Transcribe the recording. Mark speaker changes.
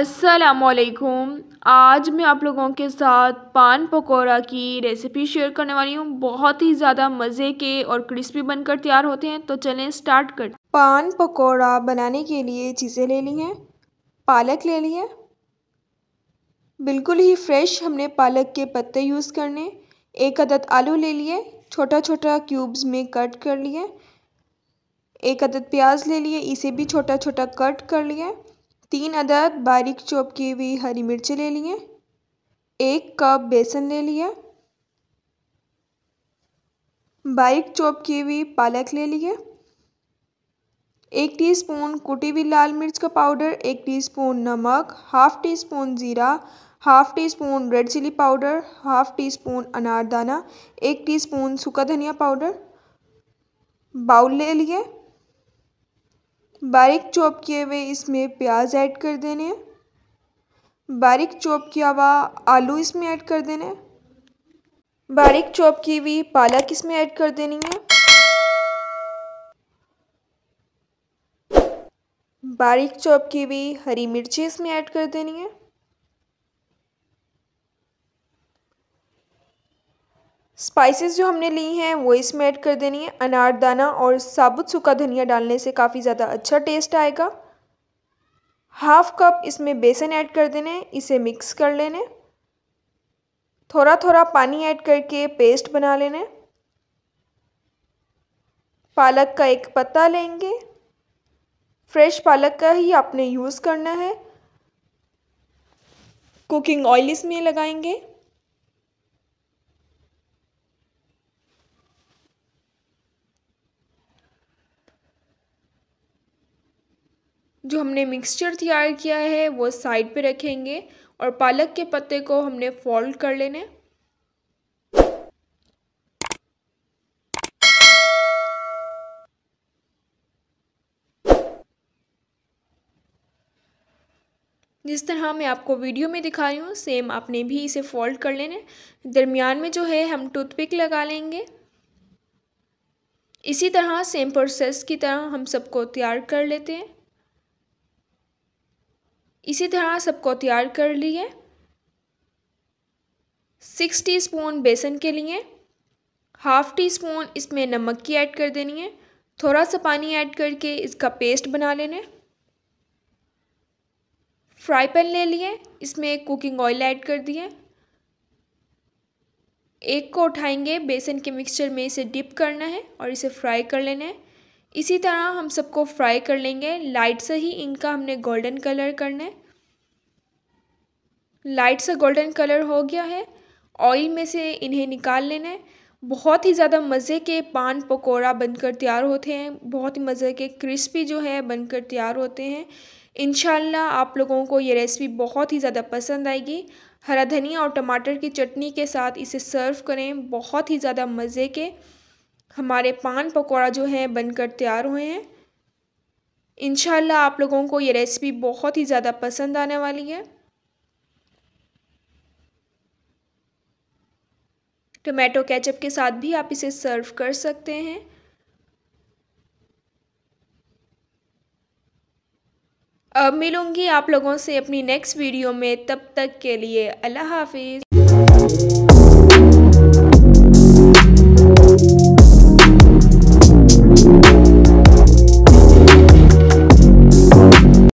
Speaker 1: असलकुम आज मैं आप लोगों के साथ पान पकौड़ा की रेसिपी शेयर करने वाली हूँ बहुत ही ज़्यादा मज़े के और क्रिस्पी बनकर तैयार होते हैं तो चलें स्टार्ट कर पान पकौड़ा बनाने के लिए चीज़ें ले ली हैं पालक ले ली है बिल्कुल ही फ्रेश हमने पालक के पत्ते यूज़ करने एक अदद आलू ले लिए छोटा छोटा क्यूब्स में कट कर लिए एक अदद प्याज ले लिए इसे भी छोटा छोटा कट कर लिए तीन अदद बारीक चॉप की हुई हरी मिर्च ले लिए एक कप बेसन ले लिया बारीक चॉप की हुई पालक ले लिए एक टीस्पून कुटी हुई लाल मिर्च का पाउडर एक टीस्पून नमक हाफ़ टी स्पून ज़ीरा half teaspoon red chilli powder half teaspoon अनारदाना एक टीस्पून सूखा धनिया पाउडर बाउल ले लिए बारीक चॉप किए हुए इसमें प्याज ऐड कर देने बारीक चॉप किया हुआ आलू इसमें ऐड कर देने बारीक चॉप की हुई पालक इसमें ऐड कर देनी है बारीक चॉप की हुई हरी मिर्ची इसमें ऐड कर देनी है स्पाइसेस जो हमने ली हैं वो इसमें ऐड कर देनी है अनारदाना और साबुत सूखा धनिया डालने से काफ़ी ज़्यादा अच्छा टेस्ट आएगा हाफ कप इसमें बेसन ऐड कर देने इसे मिक्स कर लेने थोड़ा थोड़ा पानी ऐड करके पेस्ट बना लेने पालक का एक पत्ता लेंगे फ्रेश पालक का ही आपने यूज़ करना है कुकिंग ऑयल इसमें लगाएंगे जो हमने मिक्सचर तैयार किया है वो साइड पे रखेंगे और पालक के पत्ते को हमने फोल्ड कर लेने जिस तरह मैं आपको वीडियो में दिखा रही हूँ सेम आपने भी इसे फोल्ड कर लेने दरमियान में जो है हम टूथपिक लगा लेंगे इसी तरह सेम प्रोसेस की तरह हम सबको तैयार कर लेते हैं इसी तरह सबको तैयार कर लिए सिक्स टी स्पून बेसन के लिए हाफ़ टी स्पून इसमें नमक की ऐड कर देनी है थोड़ा सा पानी ऐड करके इसका पेस्ट बना लेना फ्राई पैन ले लिए इसमें कुकिंग ऑयल ऐड कर दिए एक को उठाएंगे बेसन के मिक्सचर में इसे डिप करना है और इसे फ्राई कर लेना है इसी तरह हम सबको फ्राई कर लेंगे लाइट से ही इनका हमने गोल्डन कलर करना है लाइट सा गोल्डन कलर हो गया है ऑयल में से इन्हें निकाल लेना है बहुत ही ज़्यादा मज़े के पान पकोड़ा बनकर तैयार होते हैं बहुत ही मज़े के क्रिस्पी जो है बनकर तैयार होते हैं इन आप लोगों को ये रेसिपी बहुत ही ज़्यादा पसंद आएगी हरा धनिया और टमाटर की चटनी के साथ इसे सर्व करें बहुत ही ज़्यादा मज़े के हमारे पान पकौड़ा जो है बनकर तैयार हुए हैं इनशाला आप लोगों को ये रेसिपी बहुत ही ज़्यादा पसंद आने वाली है टोमेटो केचप के साथ भी आप इसे सर्व कर सकते हैं अब मिलूंगी आप लोगों से अपनी नेक्स्ट वीडियो में तब तक के लिए अल्लाह हाफिज़